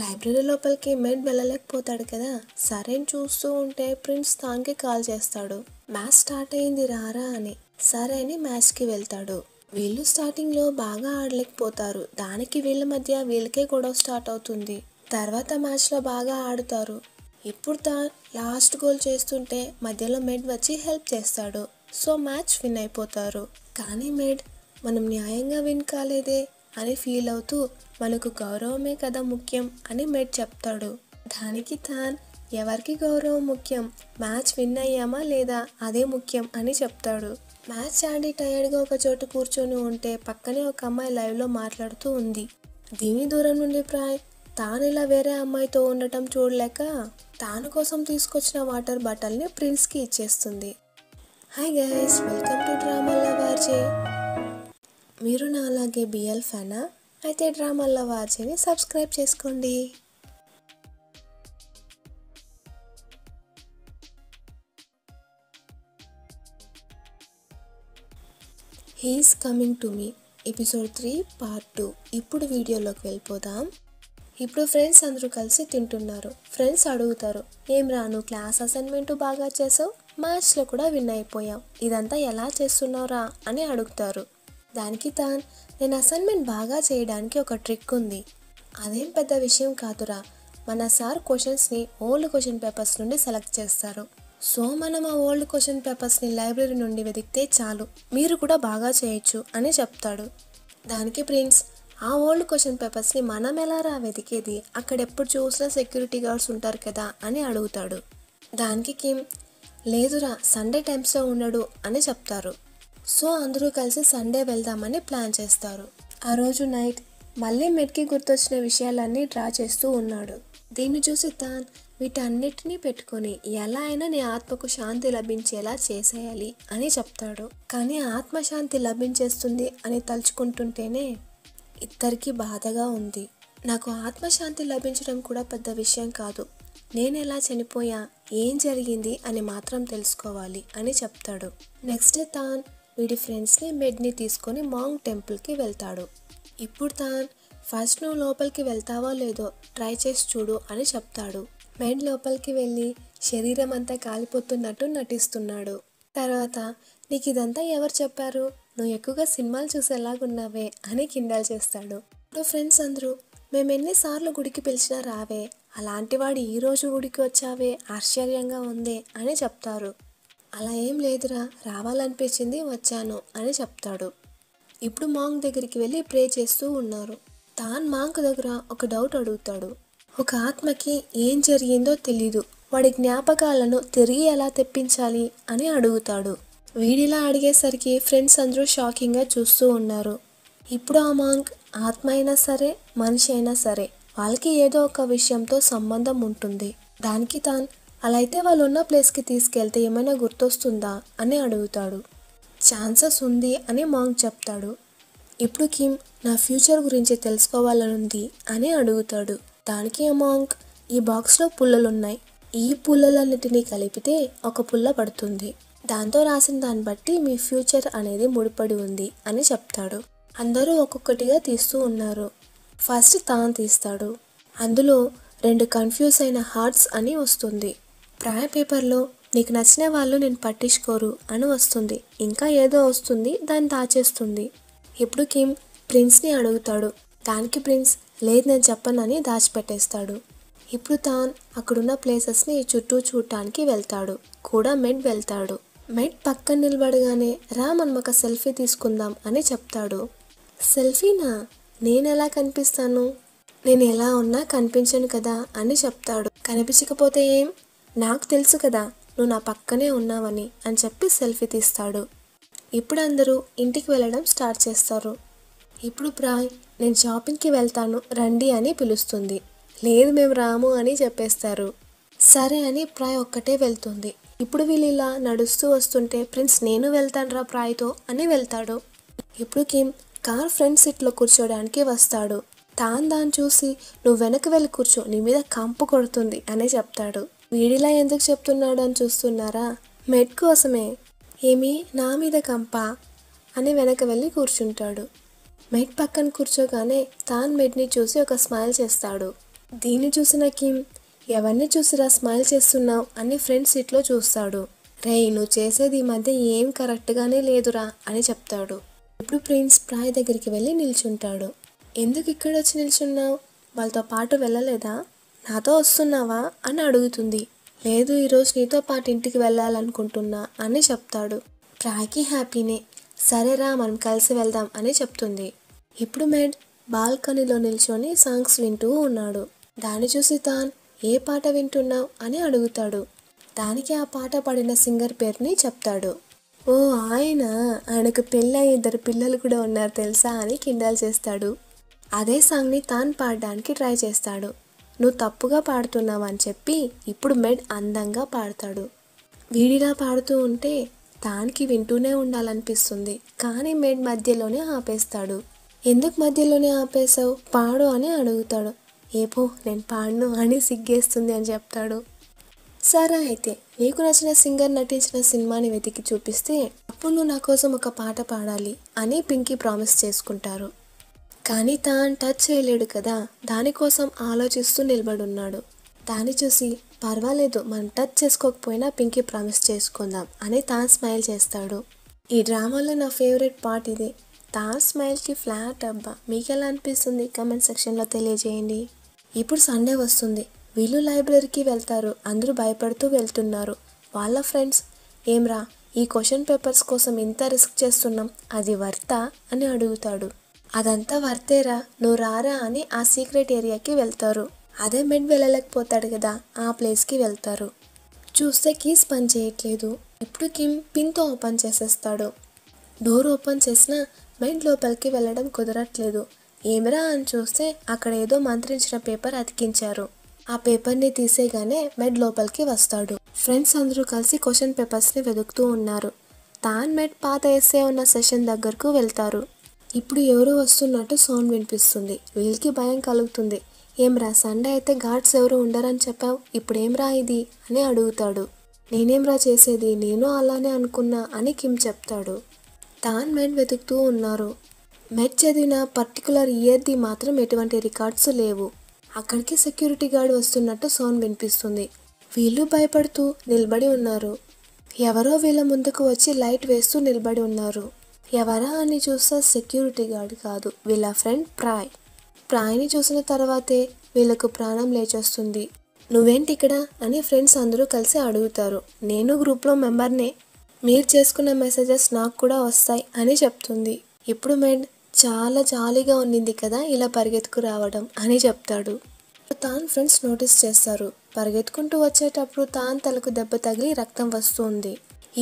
library లోపలికి మెడ్ వెళ్ళలేకపోతాడు కదా సరేని చూస్తూ ఉంటే ప్రిన్స్ తాంకి కాల్ చేస్తాడు మ్యాచ్ స్టార్ట్ అయింది రారా అని సరే అని మ్యాచ్కి వెళ్తాడు వీళ్ళు స్టార్టింగ్లో బాగా ఆడలేకపోతారు దానికి వీళ్ళ మధ్య వీళ్ళకే గొడవ స్టార్ట్ అవుతుంది తర్వాత మ్యాచ్లో బాగా ఆడుతారు ఇప్పుడు తా లాస్ట్ గోల్ చేస్తుంటే మధ్యలో మెడ్ వచ్చి హెల్ప్ చేస్తాడు సో మ్యాచ్ విన్ అయిపోతారు కానీ మెడ్ మనం న్యాయంగా విన్ కాలేదే అని ఫీల్ అవుతూ మనకు గౌరవమే కదా ముఖ్యం అని మెట్ చెప్తాడు దానికి తాన్ ఎవరికి గౌరవం ముఖ్యం మ్యాచ్ విన్ అయ్యామా లేదా అదే ముఖ్యం అని చెప్తాడు మ్యాచ్ ఆడి టైర్డ్గా ఒక చోటు కూర్చొని ఉంటే పక్కనే ఒక అమ్మాయి లైవ్లో మాట్లాడుతూ ఉంది దీని దూరం నుండి ప్రాయ్ తాను ఇలా వేరే అమ్మాయితో ఉండటం చూడలేక తాను కోసం తీసుకొచ్చిన వాటర్ బాటిల్ని ప్రిన్స్కి ఇచ్చేస్తుంది hi guys welcome to drama లవర్జే మీరు నా అలాగే బిఎల్ ఫ్యానా అయితే డ్రామాల్లో వాచ్ని సబ్స్క్రైబ్ చేసుకోండి he's coming to me episode three part two ఇప్పుడు వీడియోలోకి వెళ్ళిపోదాం ఇప్పుడు ఫ్రెండ్స్ అందరూ కలిసి తింటున్నారు ఫ్రెండ్స్ అడుగుతారు ఏం రాను క్లాస్ అసైన్మెంట్ బాగా చేసావు మ్యాథ్స్లో కూడా విన్ అయిపోయాం ఇదంతా ఎలా చేస్తున్నారా అని అడుగుతారు దానికి తాన్ నేను అసైన్మెంట్ బాగా చేయడానికి ఒక ట్రిక్ ఉంది అదేం పెద్ద విషయం కాదురా మన సార్ క్వశ్చన్స్ని ఓల్డ్ క్వశ్చన్ పేపర్స్ నుండి సెలెక్ట్ చేస్తారు సో మనం ఆ ఓల్డ్ క్వశ్చన్ పేపర్స్ని లైబ్రరీ నుండి వెతికితే చాలు మీరు కూడా బాగా చేయొచ్చు అని చెప్తాడు దానికి ప్రిన్స్ ఆ ఓల్డ్ క్వశ్చన్ పేపర్స్ని మనం ఎలా రా వెతికేది అక్కడ ఎప్పుడు చూసినా సెక్యూరిటీ గార్డ్స్ ఉంటారు కదా అని అడుగుతాడు దానికి కిమ్ లేదురా సండే టైమ్స్లో ఉండడు అని చెప్తారు సో అందరూ కలిసి సండే వెళ్దామని ప్లాన్ చేస్తారు ఆ రోజు నైట్ మళ్ళీ మెట్కి గుర్తొచ్చిన విషయాలన్నీ డ్రా చేస్తూ ఉన్నాడు దీన్ని చూసి తాన్ వీటన్నిటినీ పెట్టుకొని ఎలా అయినా నీ ఆత్మకు శాంతి లభించేలా చేసేయాలి అని చెప్తాడు కానీ ఆత్మశాంతి లభించేస్తుంది అని తలుచుకుంటుంటేనే ఇద్దరికి బాధగా ఉంది నాకు ఆత్మశాంతి లభించడం కూడా పెద్ద విషయం కాదు నేను ఎలా చనిపోయా ఏం జరిగింది అని మాత్రం తెలుసుకోవాలి అని చెప్తాడు నెక్స్ట్ తాన్ వీడి ఫ్రెండ్స్ని మెడ్ని తీసుకొని మాంగ్ టెంపుల్కి వెళ్తాడు ఇప్పుడు తాన్ ఫస్ట్ నువ్వు లోపలికి వెళ్తావో లేదో ట్రై చేసి చూడు అని చెప్తాడు మైండ్ లోపలికి వెళ్ళి శరీరం అంతా కాలిపోతున్నట్టు నటిస్తున్నాడు తర్వాత నీకు ఇదంతా ఎవరు చెప్పారు నువ్వు ఎక్కువగా సినిమాలు చూసేలాగున్నావే అని కిండాలు చేస్తాడు ఇప్పుడు ఫ్రెండ్స్ అందరూ మేము ఎన్నిసార్లు గుడికి పిలిచినా రావే అలాంటివాడు ఈరోజు గుడికి వచ్చావే ఆశ్చర్యంగా ఉందే అని చెప్తారు అలా ఏం లేదురా రావాలనిపించింది వచ్చాను అని చెప్తాడు ఇప్పుడు మాంగ్ దగ్గరికి వెళ్ళి ప్రే చేస్తూ ఉన్నారు తాన్ మాంగ్ దగ్గర ఒక డౌట్ అడుగుతాడు ఒక ఆత్మకి ఏం జరిగిందో తెలీదు వాడి జ్ఞాపకాలను తిరిగి ఎలా తెప్పించాలి అని అడుగుతాడు వీడిలా అడిగేసరికి ఫ్రెండ్స్ అందరూ షాకింగ్గా చూస్తూ ఉన్నారు ఇప్పుడు ఆ మాంగ్ ఆత్మ అయినా సరే మనిషి అయినా సరే వాళ్ళకి ఏదో ఒక విషయంతో సంబంధం ఉంటుంది దానికి తాను అలా అయితే వాళ్ళు ఉన్న ప్లేస్కి తీసుకెళ్తే ఏమైనా గుర్తొస్తుందా అని అడుగుతాడు ఛాన్సెస్ ఉంది అని మాంగ్ చెప్తాడు ఇప్పుడు కిమ్ నా ఫ్యూచర్ గురించి తెలుసుకోవాలనుంది అని అడుగుతాడు దానికి మాంగ్ ఈ బాక్స్లో పుల్లలున్నాయి ఈ పుల్లలన్నిటినీ కలిపితే ఒక పుల్ల పడుతుంది దాంతో రాసిన దాన్ని బట్టి మీ ఫ్యూచర్ అనేది ముడిపడి ఉంది అని చెప్తాడు అందరూ ఒక్కొక్కటిగా తీస్తూ ఉన్నారు ఫస్ట్ తాను తీస్తాడు అందులో రెండు కన్ఫ్యూజ్ అయిన హార్ట్స్ అని వస్తుంది ప్రాయ పేపర్లో నీకు నచ్చిన వాళ్ళు నేను పట్టించుకోరు అని వస్తుంది ఇంకా ఏదో వస్తుంది దాన్ని దాచేస్తుంది ఇప్పుడు కిమ్ ప్రిన్స్ని అడుగుతాడు దానికి ప్రిన్స్ లేదు నేను చెప్పనని దాచిపెట్టేస్తాడు ఇప్పుడు తాన్ అక్కడున్న ప్లేసెస్ని చుట్టూ చూడటానికి వెళ్తాడు కూడా మెడ్ వెళ్తాడు మెడ్ పక్కన నిలబడగానే రా మనం ఒక సెల్ఫీ తీసుకుందాం అని చెప్తాడు సెల్ఫీనా నేను ఎలా కనిపిస్తాను నేను ఎలా ఉన్నా కనిపించను కదా అని చెప్తాడు కనిపించకపోతే ఏం నాకు తెలుసు కదా నువ్వు నా పక్కనే ఉన్నావని అని చెప్పి సెల్ఫీ తీస్తాడు ఇప్పుడు అందరూ ఇంటికి వెళ్ళడం స్టార్ట్ చేస్తారు ఇప్పుడు ప్రాయ్ నేను షాపింగ్కి వెళ్తాను రండి అని పిలుస్తుంది లేదు మేము రాము అని చెప్పేస్తారు సరే అని ప్రాయ్ ఒక్కటే వెళ్తుంది ఇప్పుడు వీళ్ళు ఇలా నడుస్తూ వస్తుంటే ఫ్రెండ్స్ నేను వెళ్తానురా ప్రాయ్తో అని వెళ్తాడు ఇప్పుడు కిమ్ కార్ ఫ్రంట్ సీట్లో కూర్చోడానికి వస్తాడు తాను దాన్ని చూసి నువ్వు వెనక వెళ్ళి కూర్చో నీ మీద కంపు కొడుతుంది అని చెప్తాడు వీడిలా ఎందుకు చెప్తున్నాడు అని చూస్తున్నారా మెట్ కోసమే ఏమి నా మీద కంప అని వెనక వెళ్ళి కూర్చుంటాడు మెట్ పక్కన కూర్చోగానే తాన్ మెడ్ని చూసి ఒక స్మైల్ చేస్తాడు దీన్ని చూసిన కిమ్ ఎవరిని చూసిరా స్మైల్ చేస్తున్నావు అని ఫ్రెండ్ సీట్లో చూస్తాడు రే నువ్వు చేసేది ఈ మధ్య ఏం కరెక్ట్గానే లేదురా అని చెప్తాడు ఇప్పుడు ప్రిన్స్ ప్రాయ్ దగ్గరికి వెళ్ళి నిల్చుంటాడు ఎందుకు ఇక్కడ వచ్చి నిల్చున్నావు వాళ్ళతో పాటు వెళ్ళలేదా నాతో వస్తున్నావా అని అడుగుతుంది లేదు ఈరోజు నీతో పాటు ఇంటికి వెళ్ళాలనుకుంటున్నా అని చెప్తాడు ప్రాకి హ్యాపీనే సరేరా మనం కలిసి వెళ్దాం అని చెప్తుంది ఇప్పుడు మేడ్ బాల్కనీలో నిల్చొని సాంగ్స్ వింటూ ఉన్నాడు దాన్ని చూసి తాన్ ఏ పాట వింటున్నావు అని అడుగుతాడు దానికి ఆ పాట పాడిన సింగర్ పేరుని చెప్తాడు ఓ ఆయన ఆయనకు పెళ్ళై ఇద్దరు పిల్లలు కూడా ఉన్నారు తెలుసా అని కిండాల్ చేస్తాడు అదే సాంగ్ని తాన్ పాడడానికి ట్రై చేస్తాడు నువ్వు తప్పుగా పాడుతున్నావు అని చెప్పి ఇప్పుడు మెడ్ అందంగా పాడతాడు వీడిలా పాడుతూ ఉంటే తానికి వింటూనే ఉండాలనిపిస్తుంది కానీ మెడ్ మధ్యలోనే ఆపేస్తాడు ఎందుకు మధ్యలోనే ఆపేశావు పాడు అని అడుగుతాడు ఏపో నేను పాడును అని సిగ్గేస్తుంది అని చెప్తాడు సరే అయితే నీకు నచ్చిన సింగర్ నటించిన సినిమాని వెతికి చూపిస్తే అప్పుడు నువ్వు నా కోసం ఒక పాట పాడాలి అని పింకీ ప్రామిస్ చేసుకుంటారు కానీ తాను టచ్ చేయలేడు కదా దానికోసం ఆలోచిస్తూ నిలబడున్నాడు దాన్ని చూసి పర్వాలేదు మనం టచ్ చేసుకోకపోయినా పింకీ ప్రామిస్ చేసుకుందాం అని తాన్ స్మైల్ చేస్తాడు ఈ డ్రామాలో నా ఫేవరెట్ పార్ట్ ఇది తాన్ స్మైల్కి ఫ్లాట్ అబ్బా మీకెలా అనిపిస్తుంది కమెంట్ సెక్షన్లో తెలియజేయండి ఇప్పుడు సండే వస్తుంది వీళ్ళు లైబ్రరీకి వెళ్తారు అందరూ భయపడుతూ వెళ్తున్నారు వాళ్ళ ఫ్రెండ్స్ ఏమ్రా ఈ క్వశ్చన్ పేపర్స్ కోసం ఇంత రిస్క్ చేస్తున్నాం అది వర్తా అని అడుగుతాడు అదంతా వర్తేరా నువ్వు రారా అని ఆ సీక్రెట్ ఏరియాకి వెళ్తారు అదే మెడ్ వెళ్ళలేకపోతాడు కదా ఆ ప్లేస్కి వెళ్తారు చూస్తే కీస్ పని చేయట్లేదు ఇప్పుడు కిమ్ పిన్తో ఓపెన్ చేసేస్తాడు డోర్ ఓపెన్ చేసినా మెడ్ లోపలికి వెళ్ళడం కుదరట్లేదు ఏమిరా అని చూస్తే అక్కడ ఏదో మంత్రించిన పేపర్ అతికించారు ఆ పేపర్ని తీసేగానే మెడ్ లోపలికి వస్తాడు ఫ్రెండ్స్ అందరూ కలిసి క్వశ్చన్ పేపర్స్ని వెతుకుతూ ఉన్నారు తాన్ మెడ్ పాత ఎస్ఏ ఉన్న సెషన్ దగ్గరకు వెళ్తారు ఇప్పుడు ఎవరో వస్తున్నట్టు సౌండ్ వినిపిస్తుంది వీళ్ళకి భయం కలుగుతుంది ఏం రా సండే అయితే ఘాట్స్ ఎవరు ఉండరని చెప్పావు ఇప్పుడేం రా ఇది అని అడుగుతాడు నేనేం రా చేసేది నేను అలానే అనుకున్నా అని కిమ్ చెప్తాడు తాన్ మెడ్ వెతుకుతూ ఉన్నారు మెట్ చదివిన పర్టికులర్ ఇయర్ది మాత్రం ఎటువంటి రికార్డ్స్ లేవు అక్కడికి సెక్యూరిటీ గార్డ్ వస్తున్నట్టు సౌండ్ వినిపిస్తుంది వీళ్ళు భయపడుతూ నిలబడి ఉన్నారు ఎవరో వీళ్ళ ముందుకు వచ్చి లైట్ వేస్తూ నిలబడి ఉన్నారు ఎవరా అని చూస్తే సెక్యూరిటీ గార్డ్ కాదు వీళ్ళ ఫ్రెండ్ ప్రాయ్ ప్రాయ్ని చూసిన తర్వాతే వీళ్ళకు ప్రాణం లేచేస్తుంది నువ్వేంటి ఇక్కడ అని ఫ్రెండ్స్ అందరూ కలిసి అడుగుతారు నేను గ్రూప్లో మెంబర్నే మీరు చేసుకున్న మెసేజెస్ నాకు కూడా వస్తాయి అని చెప్తుంది ఇప్పుడు మేడ్ చాలా జాలీగా ఉన్నింది కదా ఇలా పరిగెత్తుకు రావడం అని చెప్తాడు తాన్ ఫ్రెండ్స్ నోటీస్ చేస్తారు పరిగెత్తుకుంటూ వచ్చేటప్పుడు తాను తలకు దెబ్బ తగిలి రక్తం వస్తుంది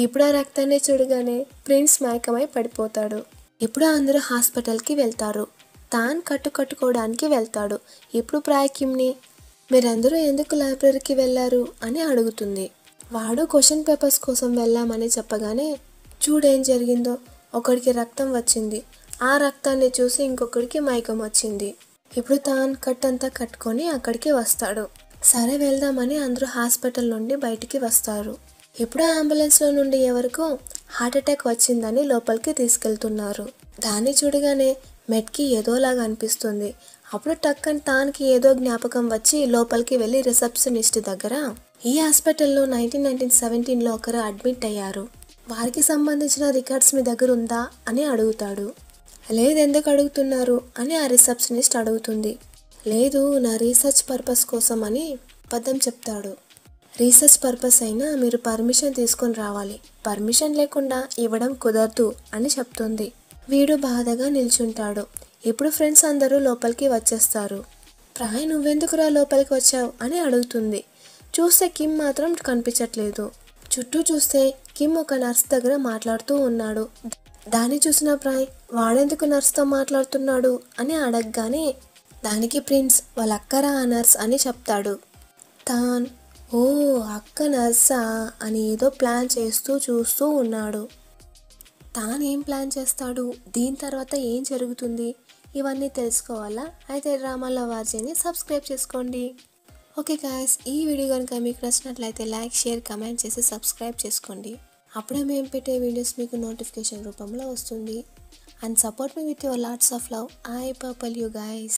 ఇప్పుడు ఆ రక్తాన్ని చూడగానే ప్రిన్స్ మైకమై పడిపోతాడు ఇప్పుడు అందరూ హాస్పిటల్కి వెళ్తారు తాన్ కట్టు కట్టుకోవడానికి వెళ్తాడు ఇప్పుడు ప్రాయకిమ్ని మీరందరూ ఎందుకు లైబ్రరీకి వెళ్ళారు అని అడుగుతుంది వాడు క్వశ్చన్ పేపర్స్ కోసం వెళ్ళామని చెప్పగానే చూడేం జరిగిందో ఒకడికి రక్తం వచ్చింది ఆ రక్తాన్ని చూసి ఇంకొకడికి మైకం వచ్చింది ఇప్పుడు తాను కట్టంతా కట్టుకొని అక్కడికి వస్తాడు సరే వెళ్దామని అందరూ హాస్పిటల్ నుండి బయటికి వస్తారు ఎప్పుడో అంబులెన్స్లో నుండి ఎవరికో హార్ట్అటాక్ వచ్చిందని లోపలికి తీసుకెళ్తున్నారు దాన్ని చూడగానే మెట్కి ఏదోలాగా అనిపిస్తుంది అప్పుడు టక్కన్ తానికి ఏదో జ్ఞాపకం వచ్చి లోపలికి వెళ్ళి రిసెప్షనిస్ట్ దగ్గర ఈ హాస్పిటల్లో నైన్టీన్ నైన్టీన్ సెవెంటీన్లో ఒకరు అడ్మిట్ అయ్యారు వారికి సంబంధించిన రికార్డ్స్ మీ దగ్గర ఉందా అని అడుగుతాడు లేదు ఎందుకు అడుగుతున్నారు అని ఆ రిసెప్షనిస్ట్ అడుగుతుంది లేదు నా రీసెర్చ్ పర్పస్ కోసం అని అబద్ధం చెప్తాడు రీసెర్చ్ పర్పస్ అయినా మీరు పర్మిషన్ తీసుకొని రావాలి పర్మిషన్ లేకుండా ఇవ్వడం కుదరదు అని చెప్తుంది వీడు బాధగా నిల్చుంటాడు ఇప్పుడు ఫ్రెండ్స్ అందరూ లోపలికి వచ్చేస్తారు ప్రాయ్ నువ్వెందుకురా లోపలికి వచ్చావు అని అడుగుతుంది చూస్తే కిమ్ మాత్రం కనిపించట్లేదు చుట్టూ చూస్తే కిమ్ ఒక నర్స్ దగ్గర మాట్లాడుతూ ఉన్నాడు దాన్ని చూసిన ప్రాయ్ వాడెందుకు నర్స్తో మాట్లాడుతున్నాడు అని అడగగానే దానికి ప్రిన్స్ వాళ్ళక్కరా ఆ నర్స్ అని చెప్తాడు తాన్ ఓ అక్క నర్సా అని ఏదో ప్లాన్ చేస్తూ చూస్తూ ఉన్నాడు తానేం ప్లాన్ చేస్తాడు దీని తర్వాత ఏం జరుగుతుంది ఇవన్నీ తెలుసుకోవాలా అయితే రామల్ల వార్జీని సబ్స్క్రైబ్ చేసుకోండి ఓకే గాయస్ ఈ వీడియో కనుక మీకు నచ్చినట్లయితే లైక్ షేర్ కమెంట్ చేసి సబ్స్క్రైబ్ చేసుకోండి అప్పుడే మేము పెట్టే వీడియోస్ మీకు నోటిఫికేషన్ రూపంలో వస్తుంది and support me with your lots of love I purple you guys